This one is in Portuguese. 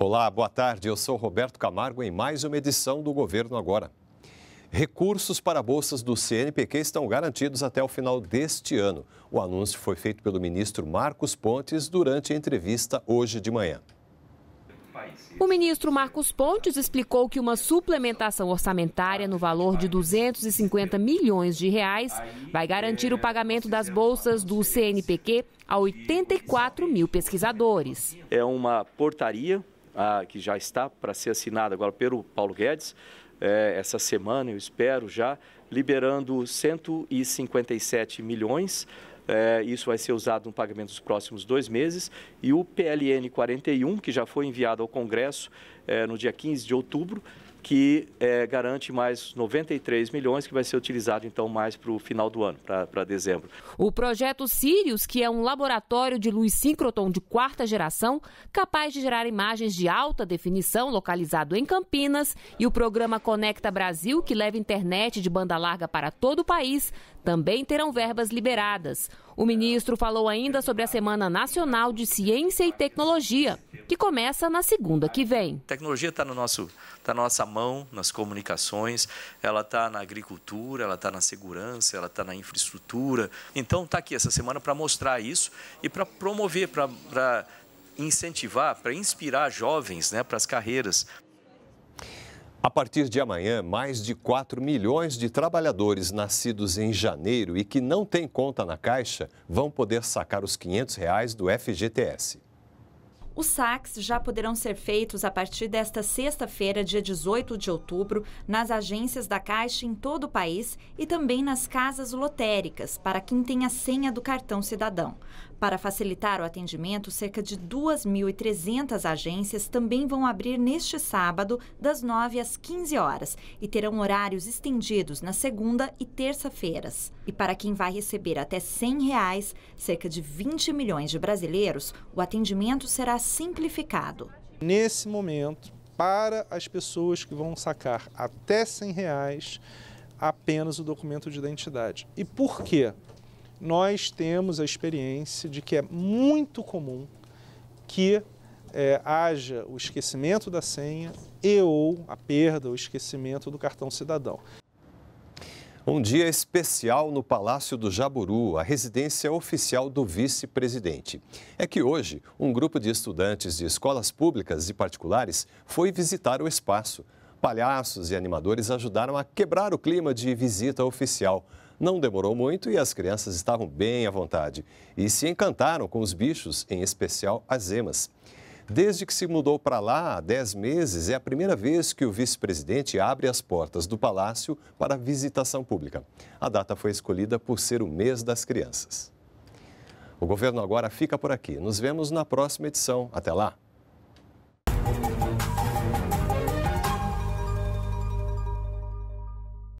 Olá, boa tarde. Eu sou Roberto Camargo em mais uma edição do Governo Agora. Recursos para bolsas do CNPq estão garantidos até o final deste ano. O anúncio foi feito pelo ministro Marcos Pontes durante a entrevista hoje de manhã. O ministro Marcos Pontes explicou que uma suplementação orçamentária no valor de 250 milhões de reais vai garantir o pagamento das bolsas do CNPq a 84 mil pesquisadores. É uma portaria ah, que já está para ser assinada agora pelo Paulo Guedes, é, essa semana, eu espero já, liberando 157 milhões. É, isso vai ser usado no pagamento dos próximos dois meses. E o PLN 41, que já foi enviado ao Congresso é, no dia 15 de outubro, que é, garante mais 93 milhões, que vai ser utilizado então mais para o final do ano, para dezembro. O projeto Sirius, que é um laboratório de luz síncroton de quarta geração, capaz de gerar imagens de alta definição, localizado em Campinas, e o programa Conecta Brasil, que leva internet de banda larga para todo o país, também terão verbas liberadas. O ministro falou ainda sobre a Semana Nacional de Ciência e Tecnologia que começa na segunda que vem. A tecnologia está no tá na nossa mão, nas comunicações, ela está na agricultura, ela está na segurança, ela está na infraestrutura. Então está aqui essa semana para mostrar isso e para promover, para incentivar, para inspirar jovens né, para as carreiras. A partir de amanhã, mais de 4 milhões de trabalhadores nascidos em janeiro e que não têm conta na Caixa vão poder sacar os R$ 500 do FGTS. Os saques já poderão ser feitos a partir desta sexta-feira, dia 18 de outubro, nas agências da Caixa em todo o país e também nas casas lotéricas, para quem tem a senha do cartão cidadão. Para facilitar o atendimento, cerca de 2.300 agências também vão abrir neste sábado, das 9 às 15 horas, e terão horários estendidos na segunda e terça-feiras. E para quem vai receber até R$ 100, reais, cerca de 20 milhões de brasileiros, o atendimento será simplificado. Nesse momento, para as pessoas que vão sacar até R$ 100, reais, apenas o documento de identidade. E por quê? nós temos a experiência de que é muito comum que é, haja o esquecimento da senha e ou a perda, o esquecimento do cartão cidadão. Um dia especial no Palácio do Jaburu, a residência oficial do vice-presidente. É que hoje, um grupo de estudantes de escolas públicas e particulares foi visitar o espaço Palhaços e animadores ajudaram a quebrar o clima de visita oficial. Não demorou muito e as crianças estavam bem à vontade e se encantaram com os bichos, em especial as emas. Desde que se mudou para lá há 10 meses, é a primeira vez que o vice-presidente abre as portas do palácio para visitação pública. A data foi escolhida por ser o mês das crianças. O governo agora fica por aqui. Nos vemos na próxima edição. Até lá!